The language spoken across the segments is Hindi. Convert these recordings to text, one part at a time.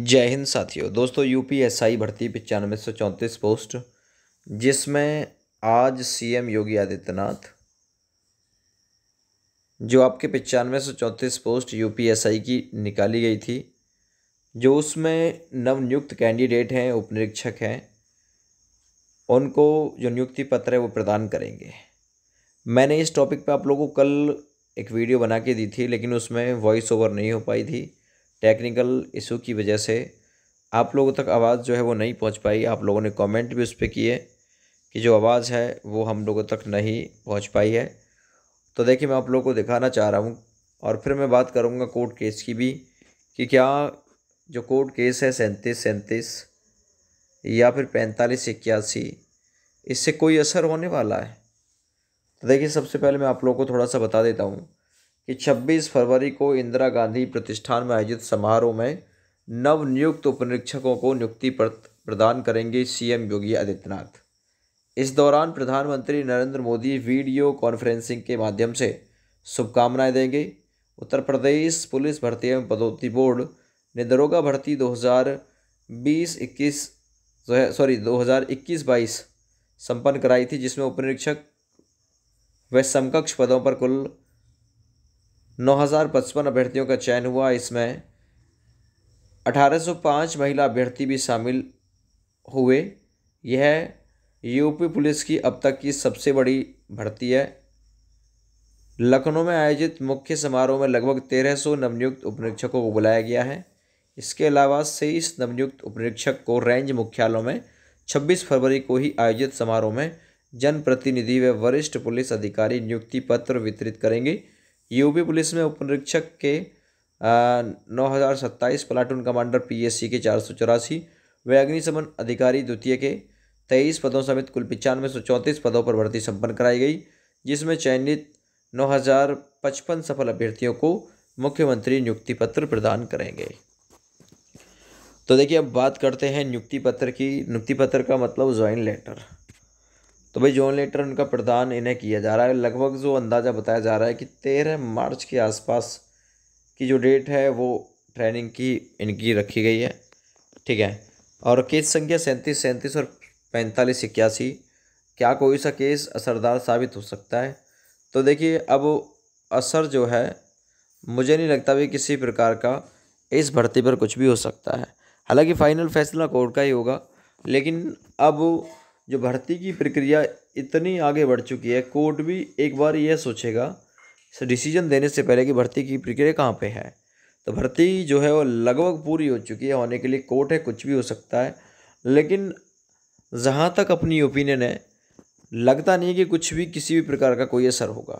जय हिंद साथियों दोस्तों यूपीएसआई भर्ती पचानवे सौ चौंतीस पोस्ट जिसमें आज सीएम योगी आदित्यनाथ जो आपके पचानवे सौ चौंतीस पोस्ट यूपीएसआई की निकाली गई थी जो उसमें नवनियुक्त कैंडिडेट हैं उप निरीक्षक हैं उनको जो नियुक्ति पत्र है वो प्रदान करेंगे मैंने इस टॉपिक पे आप लोगों को कल एक वीडियो बना के दी थी लेकिन उसमें वॉइस ओवर नहीं हो पाई थी टेक्निकल इशू की वजह से आप लोगों तक आवाज़ जो है वो नहीं पहुंच पाई आप लोगों ने कमेंट भी उस पर किए कि जो आवाज़ है वो हम लोगों तक नहीं पहुंच पाई है तो देखिए मैं आप लोगों को दिखाना चाह रहा हूँ और फिर मैं बात करूँगा कोर्ट केस की भी कि क्या जो कोर्ट केस है सैंतीस सैंतीस या फिर पैंतालीस इक्यासी इससे कोई असर होने वाला है तो देखिए सबसे पहले मैं आप लोगों को थोड़ा सा बता देता हूँ कि 26 फरवरी को इंदिरा गांधी प्रतिष्ठान में आयोजित समारोह में नवनियुक्त उपनिरीक्षकों को नियुक्ति प्रदान करेंगे सीएम योगी आदित्यनाथ इस दौरान प्रधानमंत्री नरेंद्र मोदी वीडियो कॉन्फ्रेंसिंग के माध्यम से शुभकामनाएं देंगे उत्तर प्रदेश पुलिस भर्ती एवं पदोन्नति बोर्ड ने दरोगा भर्ती 2020-21 सॉरी 2021-22 संपन्न कराई थी जिसमें उपनिरीक्षक व समकक्ष पदों पर कुल नौ अभ्यर्थियों का चयन हुआ इसमें 1805 महिला अभ्यर्थी भी शामिल हुए यह यूपी पुलिस की अब तक की सबसे बड़ी भर्ती है लखनऊ में आयोजित मुख्य समारोह में लगभग 1300 नवनियुक्त उपनिरीक्षकों को बुलाया गया है इसके अलावा तेईस नवनियुक्त उपनिरीक्षक को रेंज मुख्यालयों में 26 फरवरी को ही आयोजित समारोह में जनप्रतिनिधि व वरिष्ठ पुलिस अधिकारी नियुक्ति पत्र वितरित करेंगे यूपी पुलिस में उप निरीक्षक के नौ हज़ार सत्ताईस प्लाटून कमांडर पीएससी के चार सौ चौरासी व अग्निशमन अधिकारी द्वितीय के तेईस पदों समेत कुल पचानवे सौ चौंतीस पदों पर भर्ती संपन्न कराई गई जिसमें चयनित नौ हज़ार पचपन सफल अभ्यर्थियों को मुख्यमंत्री नियुक्ति पत्र प्रदान करेंगे तो देखिए अब बात करते हैं नियुक्ति पत्र की नियुक्ति पत्र का मतलब ज्वाइन लेटर तो भाई जोन लेटर उनका प्रदान इन्हें किया जा रहा है लगभग जो अंदाज़ा बताया जा रहा है कि तेरह मार्च के आसपास की जो डेट है वो ट्रेनिंग की इनकी रखी गई है ठीक है और केस संख्या सैंतीस सैंतीस और पैंतालीस इक्यासी क्या कोई सा केस असरदार साबित हो सकता है तो देखिए अब असर जो है मुझे नहीं लगता भी किसी प्रकार का इस भर्ती पर कुछ भी हो सकता है हालांकि फ़ाइनल फैसला कोर्ट का ही होगा लेकिन अब जो भर्ती की प्रक्रिया इतनी आगे बढ़ चुकी है कोर्ट भी एक बार यह सोचेगा डिसीजन देने से पहले कि भर्ती की प्रक्रिया कहाँ पे है तो भर्ती जो है वो लगभग पूरी हो चुकी है होने के लिए कोर्ट है कुछ भी हो सकता है लेकिन जहाँ तक अपनी ओपिनियन है लगता नहीं कि कुछ भी किसी भी प्रकार का कोई असर होगा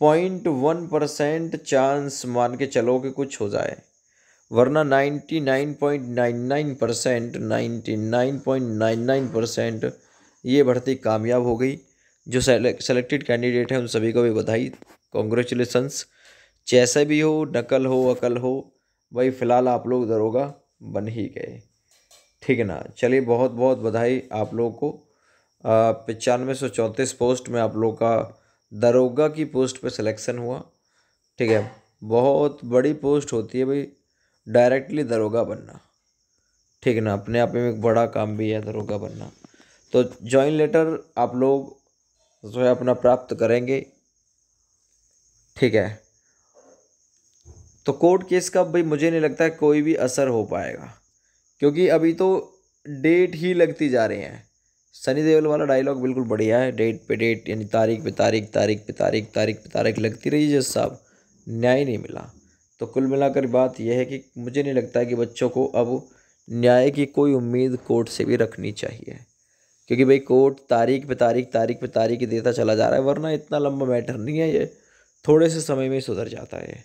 पॉइंट वन परसेंट चांस मान के चलो कि कुछ हो जाए वरना 99.99 परसेंट नाइन परसेंट ये भर्ती कामयाब हो गई जो सेलेक्टेड कैंडिडेट हैं उन सभी को भी बधाई कॉन्ग्रेचुलेसन्स जैसे भी हो नकल हो अकल हो भाई फ़िलहाल आप लोग दरोगा बन ही गए ठीक है ना चलिए बहुत बहुत बधाई आप लोगों को पचानवे सौ चौंतीस पोस्ट में आप लोग का दरोगा की पोस्ट पे सिलेक्शन हुआ ठीक है बहुत बड़ी पोस्ट होती है भाई डायरेक्टली दरोगा बनना ठीक है ना अपने आप में एक बड़ा काम भी है दरोगा बनना तो ज्वाइन लेटर आप लोग जो है अपना प्राप्त करेंगे ठीक है तो कोर्ट केस का भाई मुझे नहीं लगता कोई भी असर हो पाएगा क्योंकि अभी तो डेट ही लगती जा रही हैं सनी देओल वाला डायलॉग बिल्कुल बढ़िया है डेट पे डेट यानी तारीख पे तारीख तारीख पे तारीख तारीख पे तारीख लगती रही जज साहब न्याय नहीं मिला तो कुल मिलाकर बात यह है कि मुझे नहीं लगता कि बच्चों को अब न्याय की कोई उम्मीद कोर्ट से भी रखनी चाहिए क्योंकि भाई कोर्ट तारीख पे तारीख तारीख पे तारीख देता चला जा रहा है वरना इतना लंबा मैटर नहीं है ये थोड़े से समय में सुधर जाता है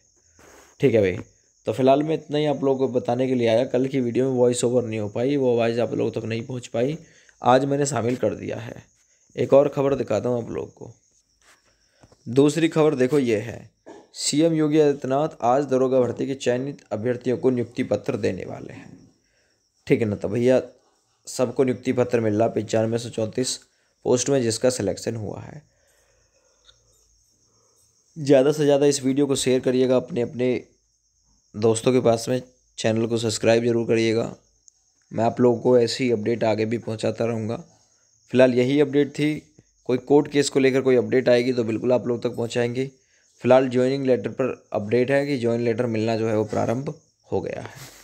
ठीक है भाई तो फिलहाल मैं इतना ही आप लोगों को बताने के लिए आया कल की वीडियो में वॉइस ओवर नहीं हो पाई वो आवाज़ आप लोगों तक नहीं पहुँच पाई आज मैंने शामिल कर दिया है एक और खबर दिखाता हूँ आप लोग को दूसरी खबर देखो ये है सीएम योगी आदित्यनाथ आज दरोगा भर्ती के चयनित अभ्यर्थियों को नियुक्ति पत्र देने वाले हैं ठीक है ना तो भैया सबको नियुक्ति पत्र मिल रहा पंचानवे सौ चौंतीस पोस्ट में जिसका सिलेक्शन हुआ है ज़्यादा से ज़्यादा इस वीडियो को शेयर करिएगा अपने अपने दोस्तों के पास में चैनल को सब्सक्राइब ज़रूर करिएगा मैं आप लोगों को ऐसी अपडेट आगे भी पहुंचाता रहूँगा फ़िलहाल यही अपडेट थी कोई कोर्ट केस को लेकर कोई अपडेट आएगी तो बिल्कुल आप लोग तक पहुँचाएंगे फिलहाल ज्वाइनिंग लेटर पर अपडेट है कि ज्वाइन लेटर मिलना जो है वो प्रारंभ हो गया है